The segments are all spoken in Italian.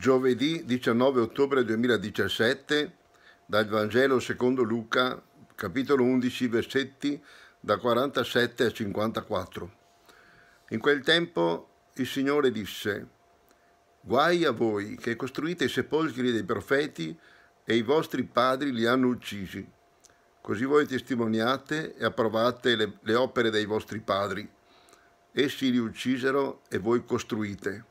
Giovedì 19 ottobre 2017 dal Vangelo secondo Luca, capitolo 11, versetti da 47 a 54. In quel tempo il Signore disse, Guai a voi che costruite i sepolcri dei profeti e i vostri padri li hanno uccisi. Così voi testimoniate e approvate le, le opere dei vostri padri. Essi li uccisero e voi costruite.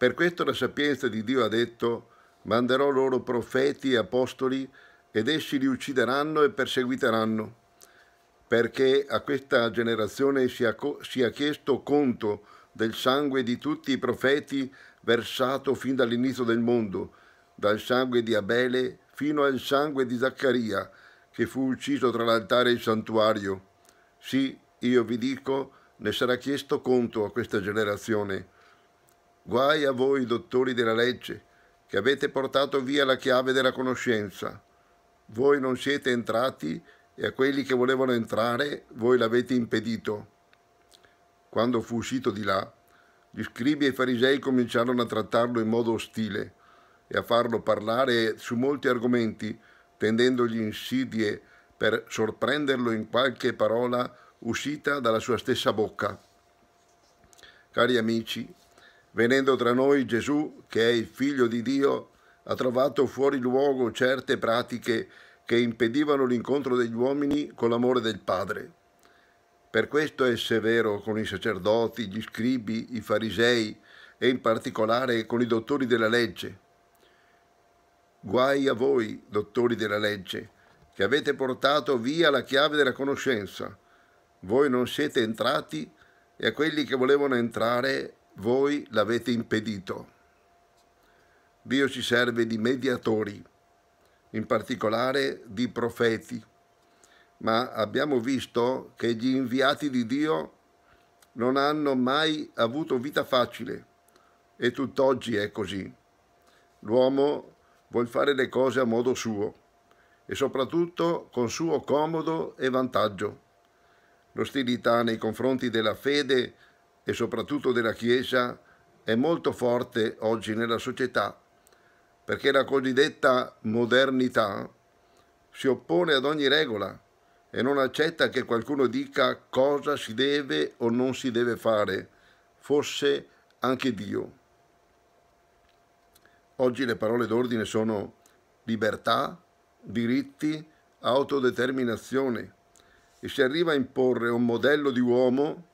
Per questo la sapienza di Dio ha detto, manderò loro profeti e apostoli ed essi li uccideranno e perseguiteranno, perché a questa generazione sia, sia chiesto conto del sangue di tutti i profeti versato fin dall'inizio del mondo, dal sangue di Abele fino al sangue di Zaccaria, che fu ucciso tra l'altare e il santuario. Sì, io vi dico, ne sarà chiesto conto a questa generazione. Guai a voi, dottori della legge, che avete portato via la chiave della conoscenza. Voi non siete entrati e a quelli che volevano entrare voi l'avete impedito. Quando fu uscito di là, gli scribi e i farisei cominciarono a trattarlo in modo ostile e a farlo parlare su molti argomenti, tendendogli insidie per sorprenderlo in qualche parola uscita dalla sua stessa bocca. Cari amici, Venendo tra noi Gesù, che è il figlio di Dio, ha trovato fuori luogo certe pratiche che impedivano l'incontro degli uomini con l'amore del Padre. Per questo è severo con i sacerdoti, gli scribi, i farisei e in particolare con i dottori della legge. Guai a voi, dottori della legge, che avete portato via la chiave della conoscenza. Voi non siete entrati e a quelli che volevano entrare voi l'avete impedito. Dio ci serve di mediatori, in particolare di profeti, ma abbiamo visto che gli inviati di Dio non hanno mai avuto vita facile e tutt'oggi è così. L'uomo vuol fare le cose a modo suo e soprattutto con suo comodo e vantaggio. L'ostilità nei confronti della fede e soprattutto della Chiesa è molto forte oggi nella società, perché la cosiddetta modernità si oppone ad ogni regola e non accetta che qualcuno dica cosa si deve o non si deve fare, fosse anche Dio. Oggi le parole d'ordine sono libertà, diritti, autodeterminazione e si arriva a imporre un modello di uomo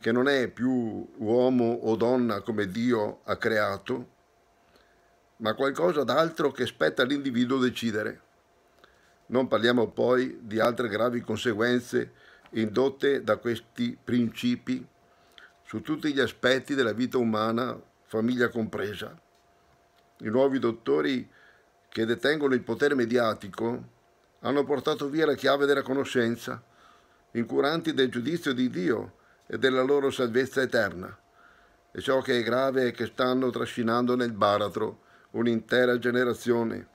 che non è più uomo o donna come Dio ha creato, ma qualcosa d'altro che spetta all'individuo decidere. Non parliamo poi di altre gravi conseguenze indotte da questi principi su tutti gli aspetti della vita umana, famiglia compresa. I nuovi dottori che detengono il potere mediatico hanno portato via la chiave della conoscenza, incuranti del giudizio di Dio e della loro salvezza eterna. E ciò che è grave è che stanno trascinando nel baratro un'intera generazione.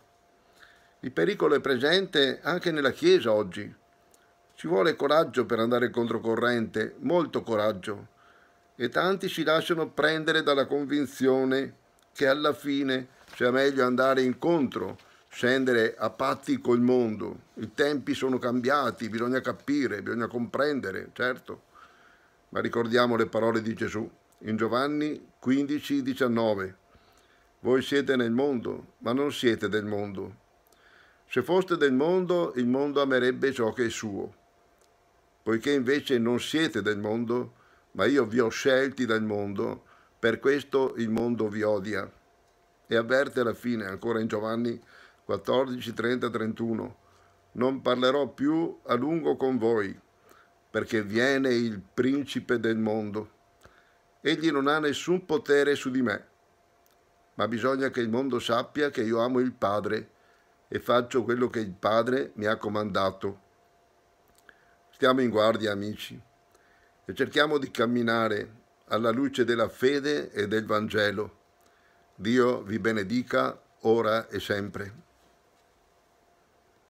Il pericolo è presente anche nella Chiesa oggi. Ci vuole coraggio per andare controcorrente, molto coraggio. E tanti si lasciano prendere dalla convinzione che alla fine sia meglio andare incontro, scendere a patti col mondo. I tempi sono cambiati, bisogna capire, bisogna comprendere, certo. Ma ricordiamo le parole di Gesù in Giovanni 15, 19. Voi siete nel mondo, ma non siete del mondo. Se foste del mondo, il mondo amerebbe ciò che è suo. Poiché invece non siete del mondo, ma io vi ho scelti dal mondo, per questo il mondo vi odia. E avverte alla fine, ancora in Giovanni 14, 30, 31, non parlerò più a lungo con voi, perché viene il principe del mondo. Egli non ha nessun potere su di me, ma bisogna che il mondo sappia che io amo il Padre e faccio quello che il Padre mi ha comandato. Stiamo in guardia, amici, e cerchiamo di camminare alla luce della fede e del Vangelo. Dio vi benedica ora e sempre.